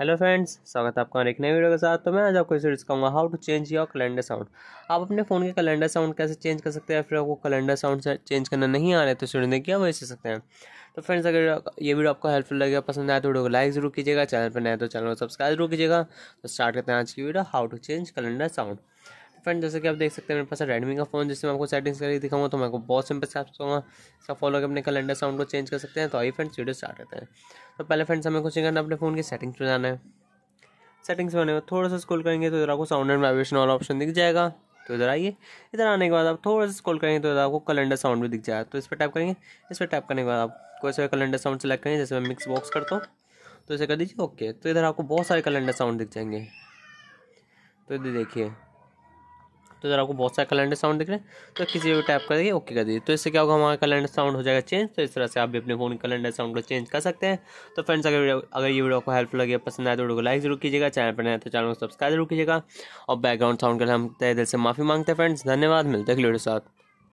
hello friends स्वागत है आपका एक नए वीडियो के साथ तो मैं आज आपको इसे सिखाऊंगा how to change your calendar sound आप अपने फ़ोन के कैलेंडर साउंड कैसे चेंज कर सकते हैं फिर आपको कैलेंडर साउंड से चेंज करना नहीं आ रहा है तो स्टूडेंट क्या हम ऐसे सकते हैं तो फ्रेंड्स अगर ये वीडियो आपको हेल्पफुल लगेगा पसंद आए तो वीडियो को लाइक जरूर कीजिएगा चैनल पर नया तो चैनल को सब्सक्राइब जरूर कीजिएगा तो स्टार्ट करते हैं आज की video how to change calendar sound friend जैसे कि आप देख सकते हैं मेरे पास रेडमी का फ़ोन जिसमें आपको सेटिंग्स करके दिखाऊंगा तो मैं आपको बहुत सिंपल स्टेप्स दूंगा इसका फॉलो करके अपने कैलेंडर साउंड को चेंज कर सकते हैं तो आइए फ्रेंड्स वीडियो स्टार्ट करते हैं तो पहले फ्रेंड्स हमें कुछ करना अपने फ़ोन की सेटिंग्स में जाना है सेटिंग्स में थोड़ा सा स्कूल करेंगे तो इधर आपको साउंड एंड वाइब्रेशन वाला ऑप्शन दिख जाएगा तो इधर आइए इधर आने के बाद आप थोड़ा सा स्कॉल करेंगे तो इधर आपको कैलेंडर साउंड भी दिख जाएगा तो इस पर टैप करेंगे इस पर टैप करने के बाद आप कोई सा कैलेंडर साउंड सेलेक्ट करेंगे जैसे मैं मिक्स बॉक्स करता हूँ तो इसे कर दीजिए ओके तो इधर आपको बहुत सारे कैलेंडर साउंड दिख जाएंगे तो इधर देखिए तो इधर आपको बहुत सारे कैलेंडर साउंड दिख रहे हैं तो किसी भी टाइप करके ओके कर दीजिए तो इससे क्या होगा हमारा कैलेंडर साउंड हो जाएगा चेंज तो इस तरह से आप भी अपने फोन कैलेंडर साउंड को चेंज कर सकते हैं तो फ्रेंड्स अगर वीडियो अगर ये वीडियो को हेल्प लगे पसंद आए तो वीडियो को लाइक जरूर कीजिएगा चैनल पर नए तो चैनल को सब्सक्राइब जरूर कीजिएगा और बैकग्राउंड साउंड के लिए हम तय दिल से माफ़ी मांगते हैं फ्रेंड्स धन्यवाद मिलते हैं वीडियो साथ